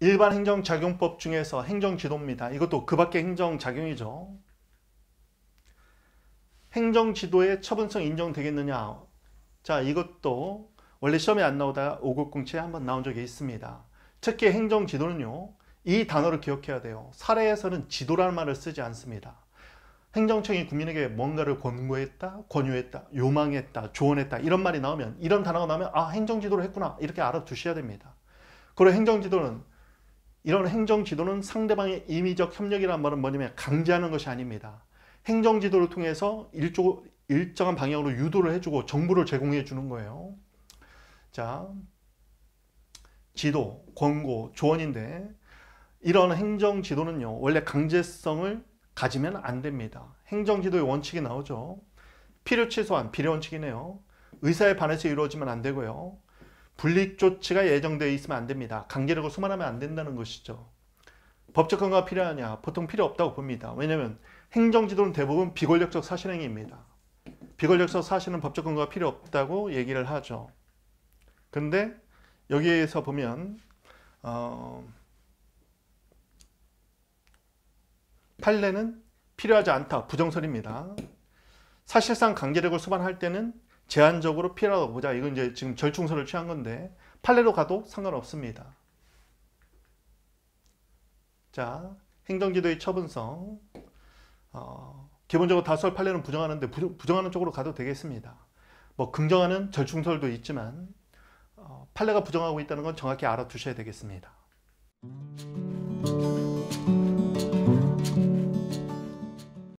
일반 행정작용법 중에서 행정지도입니다. 이것도 그 밖의 행정작용이죠. 행정지도의 처분성 인정되겠느냐 자 이것도 원래 시험에 안 나오다가 590에 한번 나온 적이 있습니다. 특히 행정지도는요. 이 단어를 기억해야 돼요. 사례에서는 지도라는 말을 쓰지 않습니다. 행정청이 국민에게 뭔가를 권고했다, 권유했다, 요망했다, 조언했다 이런 말이 나오면 이런 단어가 나오면 아 행정지도를 했구나 이렇게 알아두셔야 됩니다. 그리고 행정지도는 이런 행정지도는 상대방의 임의적 협력이라는 말은 뭐냐면 강제하는 것이 아닙니다. 행정지도를 통해서 일조, 일정한 방향으로 유도를 해주고 정보를 제공해 주는 거예요. 자, 지도, 권고, 조언인데 이런 행정지도는요. 원래 강제성을 가지면 안 됩니다. 행정지도의 원칙이 나오죠. 필요 취소한 비례 원칙이네요. 의사에 반해서 이루어지면 안 되고요. 분리조치가 예정되어 있으면 안 됩니다. 강제력을 수만하면 안 된다는 것이죠. 법적 근거가 필요하냐? 보통 필요 없다고 봅니다. 왜냐하면 행정지도는 대부분 비권력적 사실행위입니다. 비권력적 사실은 법적 근거가 필요 없다고 얘기를 하죠. 근데 여기에서 보면 어... 판례는 필요하지 않다. 부정설입니다. 사실상 강제력을 수반할 때는 제한적으로 필요하다고 보자. 이건 이제 지금 절충설을 취한 건데 판례로 가도 상관없습니다. 자, 행정지도의 처분성. 어, 기본적으로 다수설 판례는 부정하는데 부정, 하는 쪽으로 가도 되겠습니다. 뭐 긍정하는 절충설도 있지만 어, 판례가 부정하고 있다는 건 정확히 알아두셔야 되겠습니다.